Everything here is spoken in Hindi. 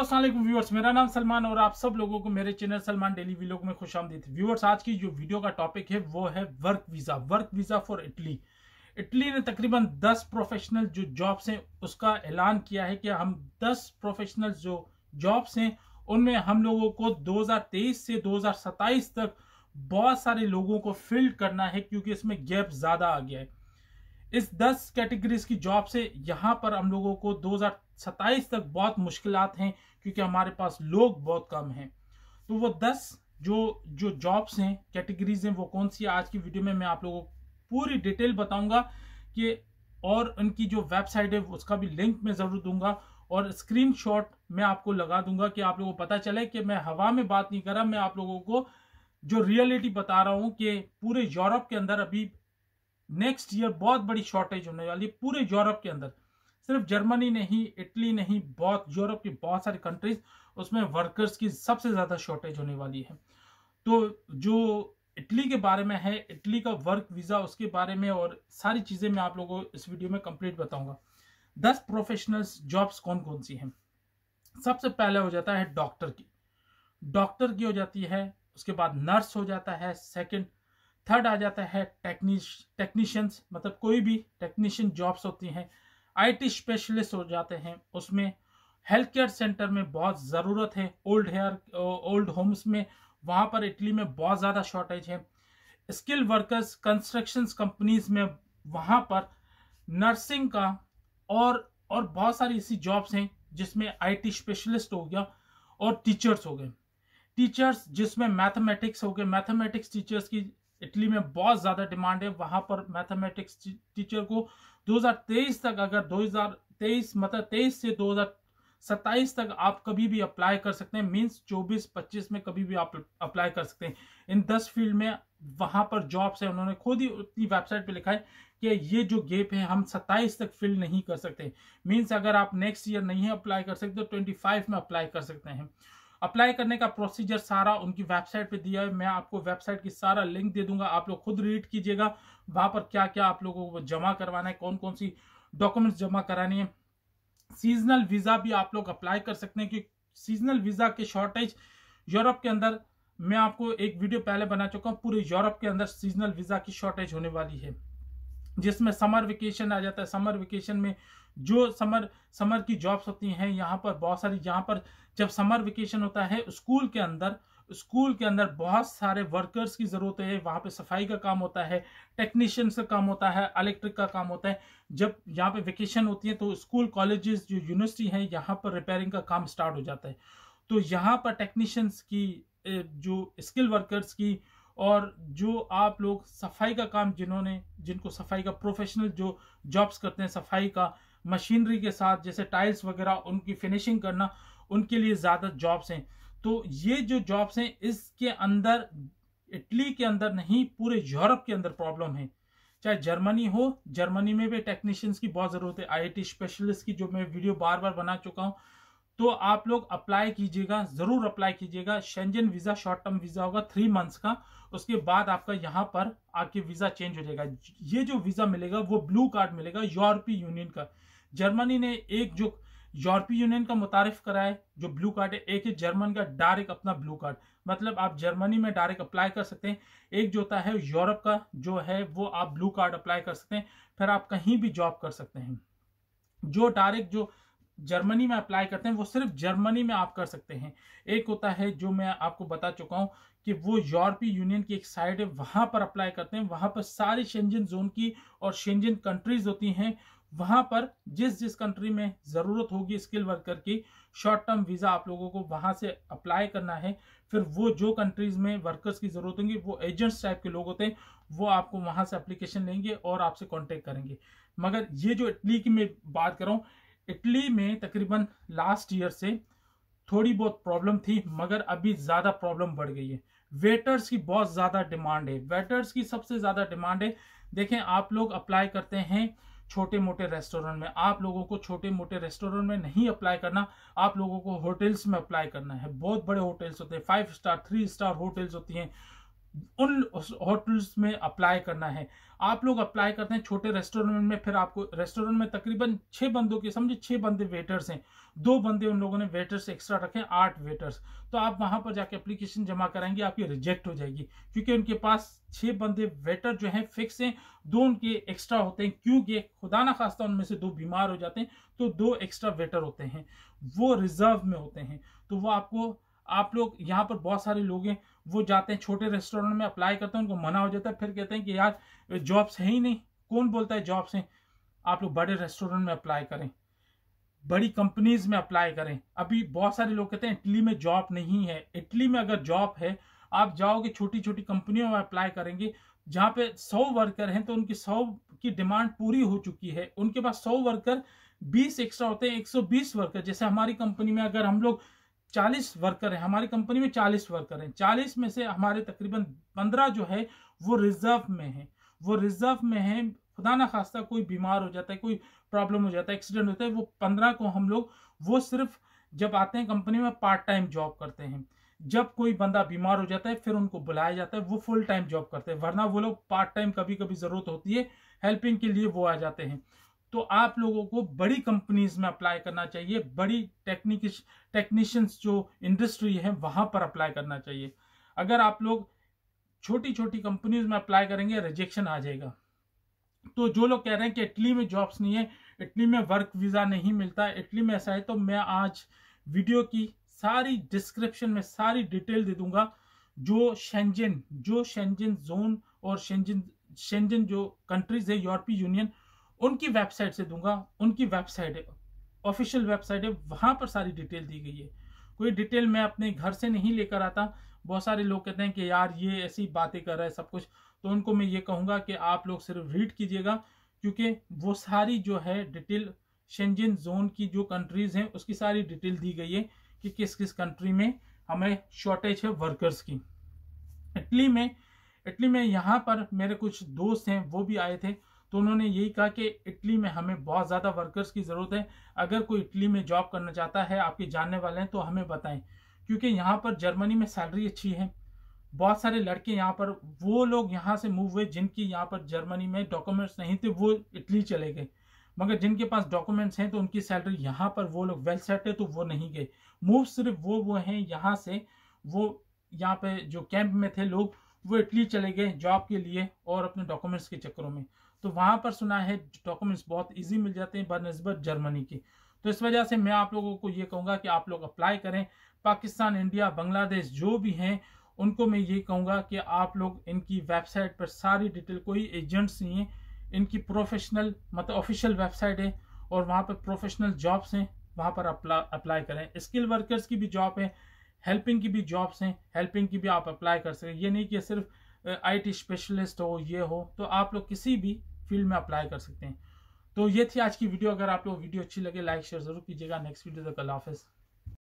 असलम व्यूअर्स मेरा नाम सलमान और आप सब लोगों को मेरे चैनल सलमान डेली व्लॉग में खुश आमदी थी व्यूअर्स आज की जो वीडियो का टॉपिक है वो है work visa work visa for Italy Italy ने तकरीबन 10 प्रोफेशनल जो जॉब्स हैं उसका ऐलान किया है कि हम 10 प्रोफेशनल जो जॉब्स हैं उनमें हम लोगों को दो से दो तक बहुत सारे लोगों को फिल करना है क्योंकि इसमें गैप ज़्यादा आ गया है इस दस कैटेगरीज की जॉब से यहाँ पर हम लोगों को दो सत्ताईस तक बहुत मुश्किल हैं क्योंकि हमारे पास लोग बहुत कम हैं तो वो दस जो जो जॉब्स हैं कैटेगरीज हैं वो कौन सी आज की वीडियो में मैं आप लोगों को पूरी डिटेल बताऊंगा कि और उनकी जो वेबसाइट है उसका भी लिंक मैं ज़रूर दूंगा और स्क्रीनशॉट मैं आपको लगा दूंगा कि आप लोगों को पता चले कि मैं हवा में बात नहीं कर रहा मैं आप लोगों को जो रियलिटी बता रहा हूँ कि पूरे यूरोप के अंदर अभी नेक्स्ट ईयर बहुत बड़ी शॉर्टेज होने वाली है पूरे यूरोप के अंदर सिर्फ जर्मनी नहीं इटली नहीं बहुत यूरोप की बहुत सारी कंट्रीज उसमें वर्कर्स की सबसे ज़्यादा शॉर्टेज होने वाली है तो जो इटली के बारे में है इटली का वर्क वीज़ा उसके बारे में और सारी चीज़ें मैं आप लोगों को इस वीडियो में कंप्लीट बताऊंगा दस प्रोफेशनल्स जॉब्स कौन कौन सी हैं सबसे पहले हो जाता है डॉक्टर की डॉक्टर की हो जाती है उसके बाद नर्स हो जाता है सेकंड थर्ड आ जाता है टेक्नीश टेक्नीशियंस मतलब कोई भी टेक्नीशियन जॉब्स होती हैं आईटी स्पेशलिस्ट हो जाते हैं उसमें हेल्थ केयर सेंटर में बहुत ज़रूरत है ओल्ड हेयर ओल्ड होम्स में वहाँ पर इटली में बहुत ज़्यादा शॉर्टेज है स्किल वर्कर्स कंस्ट्रक्शन कंपनीज में वहाँ पर नर्सिंग का और और बहुत सारी ऐसी जॉब्स हैं जिसमें आईटी स्पेशलिस्ट हो गया और टीचर्स हो गए टीचर्स जिसमें मैथमेटिक्स हो गए मैथमेटिक्स टीचर्स की इटली में बहुत ज़्यादा डिमांड है वहाँ पर मैथमेटिक्स टीचर को 2023 तक अगर 2023 मतलब 23 से 2027 तक आप कभी भी अप्लाई कर सकते हैं मींस 24 25 में कभी भी आप अप्लाई कर सकते हैं इन 10 फील्ड में वहां पर जॉब्स है उन्होंने खुद ही अपनी वेबसाइट पे लिखा है कि ये जो गेप है हम 27 तक फिल नहीं कर सकते मींस अगर आप नेक्स्ट ईयर नहीं अप्लाई कर सकते तो 25 में अप्लाई कर सकते हैं अप्लाई करने का प्रोसीजर सारा उनकी वेबसाइट पे दिया है मैं आपको वेबसाइट की सारा लिंक दे दूंगा आप लोग खुद रीड कीजिएगा वहाँ पर क्या क्या आप लोगों को जमा करवाना है कौन कौन सी डॉक्यूमेंट्स जमा करानी है सीजनल वीज़ा भी आप लोग अप्लाई कर सकते हैं कि सीजनल वीज़ा के शॉर्टेज यूरोप के अंदर मैं आपको एक वीडियो पहले बना चुका हूँ पूरे यूरोप के अंदर सीजनल वीज़ा की शॉर्टेज होने वाली है जिसमें समर वेकेशन आ जाता है समर वेकेशन में जो समर समर की जॉब्स होती हैं यहाँ पर बहुत सारी जहाँ पर जब समर वेकेशन होता है स्कूल के अंदर स्कूल के अंदर बहुत सारे वर्कर्स की ज़रूरत है वहाँ पे सफाई का काम होता है टेक्नीशियंस का काम होता है इलेक्ट्रिक का काम होता है जब यहाँ पे वेकेशन होती है तो स्कूल कॉलेजेस जो यूनिवर्सिटी हैं यहाँ पर रिपेयरिंग का काम स्टार्ट हो जाता है तो यहाँ पर टेक्नीशियंस की जो स्किल वर्कर्स की और जो आप लोग सफाई का काम जिन्होंने जिनको सफाई का प्रोफेशनल जो जॉब्स करते हैं सफाई का मशीनरी के साथ जैसे टाइल्स वगैरह उनकी फिनिशिंग करना उनके लिए ज़्यादा जॉब्स हैं तो ये जो जॉब्स हैं इसके अंदर इटली के अंदर नहीं पूरे यूरोप के अंदर प्रॉब्लम है चाहे जर्मनी हो जर्मनी में भी टेक्नीशियंस की बहुत ज़रूरत है आईआईटी स्पेशलिस्ट की जो मैं वीडियो बार बार बना चुका हूँ तो आप लोग अप्लाई कीजिएगा जरूर अप्लाई कीजिएगा Schengen visa short term visa होगा थ्री मंथ्स का उसके बाद आपका यहाँ पर आपके वीजा चेंज हो जाएगा ये जो वीजा मिलेगा वो ब्लू कार्ड मिलेगा यूरोपीय यूनियन का जर्मनी ने एक जो यूरोपीय यूनियन का मुतारफ कराया जो ब्लू कार्ड है एक है जर्मन का डायरेक्ट अपना ब्लू कार्ड मतलब आप जर्मनी में डायरेक्ट अप्लाई कर सकते हैं एक जो होता है यूरोप का जो है वो आप ब्लू कार्ड अप्लाई कर सकते हैं फिर आप कहीं भी जॉब कर सकते हैं जो डायरेक्ट जो जर्मनी में अप्लाई करते हैं वो सिर्फ जर्मनी में आप कर सकते हैं एक होता है जो मैं आपको बता चुका हूँ कि वो यूरोपीय यूनियन की एक साइड है वहां पर अप्लाई करते हैं वहां पर सारी शेंजन जोन की और शेंजन कंट्रीज होती हैं वहां पर जिस जिस कंट्री में ज़रूरत होगी स्किल वर्कर की शॉर्ट टर्म वीज़ा आप लोगों को वहां से अप्लाई करना है फिर वो जो कंट्रीज़ में वर्कर्स की ज़रूरत होंगी वो एजेंट्स टाइप के लोग होते हैं वो आपको वहां से अप्लीकेशन लेंगे और आपसे कॉन्टेक्ट करेंगे मगर ये जो इटली की मैं बात कर रहा हूँ इटली में तकरीबन लास्ट ईयर से थोड़ी बहुत प्रॉब्लम थी मगर अभी ज़्यादा प्रॉब्लम बढ़ गई है वेटर्स की बहुत ज़्यादा डिमांड है वेटर्स की सबसे ज़्यादा डिमांड है देखें आप लोग अप्लाई करते हैं छोटे मोटे रेस्टोरेंट में आप लोगों को छोटे मोटे रेस्टोरेंट में नहीं अप्लाई करना आप लोगों को होटल्स में अप्लाई करना है बहुत बड़े होटल्स होते हैं five star three star hotels होती हैं उन होटल्स में अप्लाई करना है आप लोग अप्लाई करते हैं छोटे रेस्टोरेंट में फिर आपको रेस्टोरेंट में तकरीबन छः बंदों के समझे छः बंदे वेटर्स हैं दो बंदे उन लोगों ने वेटर्स एक्स्ट्रा रखे आठ वेटर्स तो आप वहां पर जाके एप्लीकेशन जमा कराएंगे आपकी रिजेक्ट हो जाएगी क्योंकि उनके पास छः बंदे वेटर जो हैं फिक्स हैं दो उनके एक्स्ट्रा होते हैं क्योंकि खुदा ना खास्ता उनमें से दो बीमार हो जाते हैं तो दो एक्स्ट्रा वेटर होते हैं वो रिजर्व में होते हैं तो वो आपको आप लोग यहाँ पर बहुत सारे लोग हैं वो जाते हैं छोटे रेस्टोरेंट में अप्लाई करते हैं उनको मना हो जाता है फिर कहते हैं कि यार जॉब्स है ही नहीं कौन बोलता है जॉब्स हैं आप लोग बड़े रेस्टोरेंट में अप्लाई करें बड़ी कंपनीज में अप्लाई करें अभी बहुत सारे लोग कहते हैं इटली में जॉब नहीं है इटली में अगर जॉब है आप जाओगे छोटी छोटी कंपनियों में अप्लाई करेंगे जहाँ पे सौ वर्कर हैं तो उनकी सौ की डिमांड पूरी हो चुकी है उनके पास सौ वर्कर बीस एक्स्ट्रा होते हैं एक सौ बीस वर्कर जैसे हमारी कंपनी में अगर हम लोग चालीस वर्कर हैं हमारी कंपनी में चालीस वर्कर हैं चालीस में से हमारे तकरीबन पंद्रह जो है वो रिजर्व में है वो रिजर्व में है खुदा ना खास्ता कोई बीमार हो जाता है कोई प्रॉब्लम हो जाता है एक्सीडेंट होता है वो पंद्रह को हम लोग वो सिर्फ जब आते हैं कंपनी में पार्ट टाइम जॉब करते हैं जब कोई बंदा बीमार हो जाता है फिर उनको बुलाया जाता है वो फुल टाइम जॉब करते हैं वरना वो लोग पार्ट टाइम कभी कभी ज़रूरत होती है हेल्पिंग के लिए वो आ जाते हैं तो आप लोगों को बड़ी कंपनीज में अप्लाई करना चाहिए बड़ी टेक्निक टेक्नीशियंस जो इंडस्ट्री है वहां पर अप्लाई करना चाहिए अगर आप लोग छोटी छोटी कंपनीज में अप्लाई करेंगे रिजेक्शन आ जाएगा तो जो लोग कह रहे हैं कि इटली में जॉब्स नहीं है इटली में वर्क वीज़ा नहीं मिलता इटली में ऐसा है तो मैं आज वीडियो की सारी डिस्क्रिप्शन में सारी डिटेल दे दूंगा जो शेंजिन जो शेंजिन जोन और शेंजिन शेंजिन जो कंट्रीज है यूरोपीय यूनियन उनकी वेबसाइट से दूंगा उनकी वेबसाइट है ऑफिशियल वेबसाइट है वहां पर सारी डिटेल दी गई है कोई डिटेल मैं अपने घर से नहीं लेकर आता बहुत सारे लोग कहते हैं कि यार ये ऐसी बातें कर रहा है सब कुछ तो उनको मैं ये कहूंगा कि आप लोग सिर्फ रीड कीजिएगा क्योंकि वो सारी जो है डिटेल शेंजिन जोन की जो कंट्रीज़ हैं उसकी सारी डिटेल दी गई है कि किस किस कंट्री में हमें शॉर्टेज है वर्कर्स की इटली में इटली में यहाँ पर मेरे कुछ दोस्त हैं वो भी आए थे तो उन्होंने यही कहा कि इटली में हमें बहुत ज़्यादा वर्कर्स की ज़रूरत है अगर कोई इटली में जॉब करना चाहता है आपके जानने वाले हैं तो हमें बताएं क्योंकि यहाँ पर जर्मनी में सैलरी अच्छी है बहुत सारे लड़के यहाँ पर वो लोग यहाँ से मूव हुए जिनकी यहाँ पर जर्मनी में डॉक्यूमेंट्स नहीं थे वो इटली चले गए मगर जिनके पास डॉक्यूमेंट्स हैं तो उनकी सैलरी यहाँ पर वो लोग वेल सेट है तो वो नहीं गए मूव सिर्फ वो वो हैं यहाँ से वो यहाँ पे जो कैंप में थे लोग वो इटली चले गए जॉब के लिए और अपने डॉक्यूमेंट्स के चक्करों में तो वहां पर सुना है डॉक्यूमेंट्स बहुत ईजी मिल जाते हैं बनस्बत जर्मनी के तो इस वजह से मैं आप लोगों को ये कहूँगा कि आप लोग अप्लाई करें पाकिस्तान इंडिया बांग्लादेश जो भी हैं उनको मैं ये कहूँगा कि आप लोग इनकी वेबसाइट पर सारी डिटेल कोई एजेंट्स नहीं है इनकी प्रोफेशनल मतलब ऑफिशियल वेबसाइट है और वहाँ पर प्रोफेशनल जॉब्स हैं वहाँ पर अपला अप्लाई करें स्किल वर्कर्स की भी जॉब है हेल्पिंग की भी जॉब्स हैं हेल्पिंग की भी आप अप्लाई कर सकें ये नहीं कि सिर्फ आईटी स्पेशलिस्ट हो ये हो तो आप लोग किसी भी फील्ड में अप्लाई कर सकते हैं तो ये थी आज की वीडियो अगर आप लोग वीडियो अच्छी लगे लाइक शेयर जरूर कीजिएगा नेक्स्ट वीडियो तक अल्लाह हाफिज़